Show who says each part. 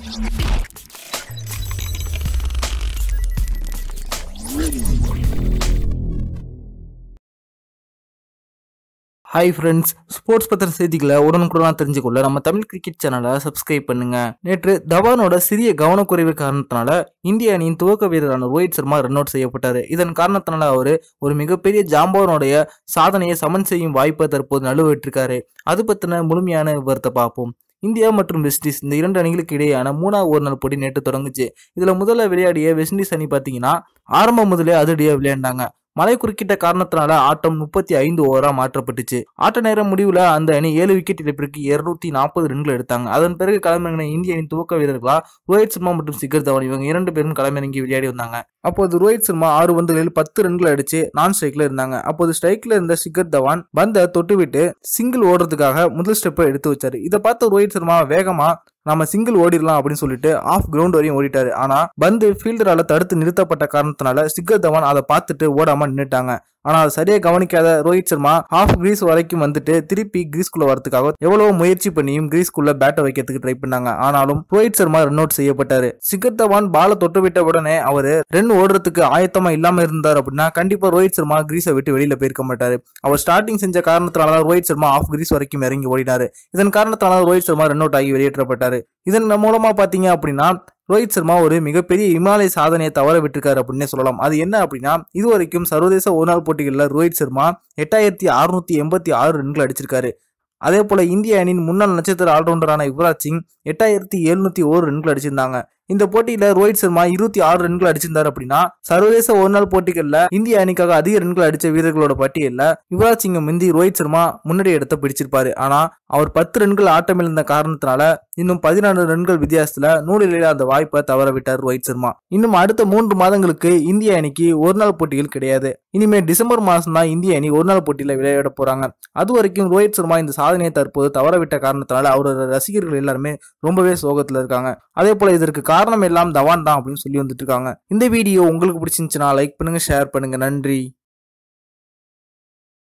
Speaker 1: hi friends sports பத்திர செய்திகளை உடனுக்குடனாக தெரிஞ்சுக்கொள்ள நம்ம தமிழ் கிரிக்கெட் சேனலை சப்ஸ்கிரைப் பண்ணுங்க நேற்று தவானோட சிறிய கவனக்குறைவு காரணத்தினால இந்திய அணியின் துவக்க வீரரான ரோஹித் சர்மா ரன் அவுட் செய்யப்பட்டார் இதன் காரணத்தினால அவர் ஒரு மிகப்பெரிய ஜாம்பவனுடைய சாதனையை சமன் செய்யும் வாய்ப்பை தற்போது நழுவிட்டிருக்காரு அது பற்றின முழுமையான விவரத்தை பார்ப்போம் இந்தியா மற்றும் வெஸ்ட் இண்டீஸ் இந்த இரண்டு அணிகளுக்கு இடையேயான மூணாவது ஒரு நாள் போட்டி நேற்று தொடங்குச்சு இதில் முதல்ல விளையாடிய வெஸ்ட் இண்டீஸ் அணி பார்த்தீங்கன்னா ஆரம்பம் முதலே அதிரடியாக விளையாண்டாங்க மழை குறுக்கிட்ட காரணத்தினால ஆட்டம் முப்பத்தி ஐந்து ஓவரா மாற்றப்பட்டுச்சு ஆட்ட நேரம் முடிவுல அந்த அணி ஏழு விக்கெட் இழப்பிற்கு இருநூத்தி நாற்பது ரன்கள் எடுத்தாங்க அதன் பிறகு களமிறங்கின இந்திய அணி துவக்க வீரர்களா ரோஹித் சர்மா மற்றும் சிகர் தவன் இவங்க இரண்டு பேரும் களமிறங்கி விளையாடி வந்தாங்க அப்போது ரோஹித் சர்மா ஆறு பந்துகளில் பத்து ரன்கள் அடிச்சு நான் ஸ்ட்ரைக்ல இருந்தாங்க அப்போது ஸ்ட்ரைக்ல இருந்த சிகர் தவான் பந்தை தொட்டுவிட்டு சிங்கிள் ஓடுறதுக்காக முதல் ஸ்டெப்பை எடுத்து வச்சாரு இதை பார்த்த ரோஹித் சர்மா வேகமா நம்ம சிங்கிள் ஓடிடலாம் அப்படின்னு சொல்லிட்டு ஆஃப் கிரவுண்ட் வரையும் ஓடிட்டாரு ஆனா பந்து ஃபீல்டரால் தடுத்து நிறுத்தப்பட்ட காரணத்தினால சிக்கர் தவான் அதை பார்த்துட்டு ஓடாம நின்றுட்டாங்க ஆனால் அதை சரியாக கவனிக்காத ரோஹித் சர்மா ஹாஃப் கிரீஸ் வரைக்கும் வந்துட்டு திருப்பி கிரீஸ்குள்ள வரதுக்காக எவ்வளவு முயற்சி பண்ணியும் கிரீஸ்குள்ள பேட்டை வைக்கிறதுக்கு ட்ரை பண்ணாங்க ஆனாலும் ரோஹித் சர்மா ரன் அவுட் செய்யப்பட்டாரு சிக்கர் தவான் பால தொட்டு விட்ட உடனே அவர் ரன் ஓடுறதுக்கு ஆயத்தமா இல்லாம இருந்தார் அப்படின்னா கண்டிப்பா ரோஹித் சர்மா கிரீஸை விட்டு வெளியில போயிருக்க மாட்டாரு அவர் ஸ்டார்டிங் செஞ்ச காரணத்தினால ரோஹித் சர்மா ஆஃப் கிரீஸ் வரைக்கும் இறங்கி ஓடினாரு இதன் காரணத்தினால ரோஹித் சர்மா ரன் அவுட் ஆகி வெளியேற்றப்பட்டார் இதன் மூலமாக பார்த்தீங்க அப்படின்னா ரோஹித் சர்மா ஒரு மிகப்பெரிய இமாலய சாதனையை தவற விட்டுருக்காரு அப்படின்னே சொல்லலாம் அது என்ன அப்படின்னா இது வரைக்கும் சர்வதேச ஒருநாள் போட்டிகளில் ரோஹித் சர்மா எட்டாயிரத்தி அறுநூத்தி எண்பத்தி ஆறு ரன்கள் அடிச்சிருக்காரு அதே போல இந்திய அணியின் முன்னாள் நட்சத்திர ஆல்ரவுண்டரான யுவராஜ் சிங் எட்டாயிரத்தி எழுநூத்தி ஓரு ரன்கள் அடிச்சிருந்தாங்க இந்த போட்டியில ரோஹித் சர்மா இருபத்தி ஆறு ரன்கள் அடிச்சிருந்தார் அப்படின்னா சர்வதேச ஒரு நாள் போட்டிகள்ல இந்திய அணிக்காக அதிக ரன்கள் அடிச்ச வீரர்களோட பட்டியல்ல யுவராஜ் சிங்கம் இந்தி ரோஹித் சர்மா முன்னாடி இடத்த பிடிச்சிருப்பாரு ஆனா அவர் பத்து ரன்கள் ஆட்டமிழந்த காரணத்தினால இன்னும் பதினாறு ரன்கள் வித்தியாசத்துல நூலில் அந்த வாய்ப்பை தவற விட்டார் ரோஹித் சர்மா இன்னும் அடுத்த மூன்று மாதங்களுக்கு இந்திய அணிக்கு ஒரு நாள் போட்டிகள் கிடையாது இனிமே டிசம்பர் மாசம் தான் இந்திய அணி ஒரு நாள் போட்டியில விளையாட போறாங்க அது வரைக்கும் ரோஹித் சர்மா இந்த சாதனையை தற்போது தவறவிட்ட காரணத்தினால அவரோட ரசிகர்கள் எல்லாருமே ரொம்பவே சோகத்தில் இருக்காங்க அதே போல் இதற்கு காரணம் எல்லாம் தவான் தான் அப்படின்னு சொல்லி வந்துட்டு இருக்காங்க இந்த வீடியோ உங்களுக்கு பிடிச்சிருந்துச்சுன்னா லைக் பண்ணுங்கள் ஷேர் பண்ணுங்கள் நன்றி